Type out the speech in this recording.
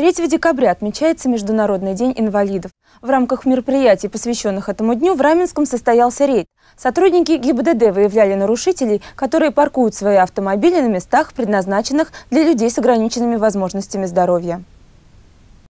3 декабря отмечается Международный день инвалидов. В рамках мероприятий, посвященных этому дню, в Раменском состоялся рейд. Сотрудники ГИБДД выявляли нарушителей, которые паркуют свои автомобили на местах, предназначенных для людей с ограниченными возможностями здоровья.